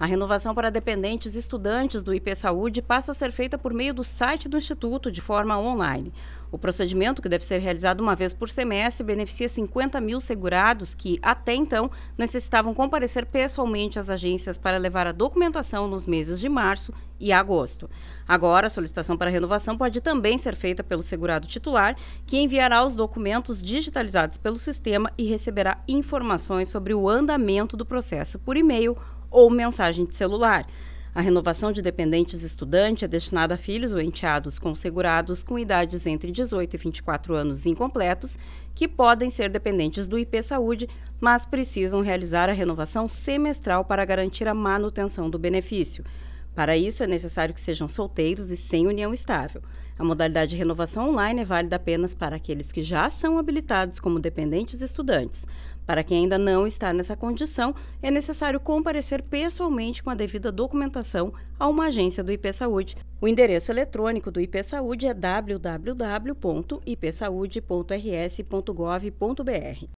A renovação para dependentes estudantes do IP Saúde passa a ser feita por meio do site do Instituto, de forma online. O procedimento, que deve ser realizado uma vez por semestre, beneficia 50 mil segurados que, até então, necessitavam comparecer pessoalmente às agências para levar a documentação nos meses de março e agosto. Agora, a solicitação para renovação pode também ser feita pelo segurado titular, que enviará os documentos digitalizados pelo sistema e receberá informações sobre o andamento do processo por e-mail ou mensagem de celular. A renovação de dependentes estudante é destinada a filhos ou enteados com segurados com idades entre 18 e 24 anos incompletos, que podem ser dependentes do IP Saúde, mas precisam realizar a renovação semestral para garantir a manutenção do benefício. Para isso, é necessário que sejam solteiros e sem união estável. A modalidade de renovação online é válida apenas para aqueles que já são habilitados como dependentes estudantes. Para quem ainda não está nessa condição, é necessário comparecer pessoalmente com a devida documentação a uma agência do IP Saúde. O endereço eletrônico do IP Saúde é www.ipsaude.rs.gov.br.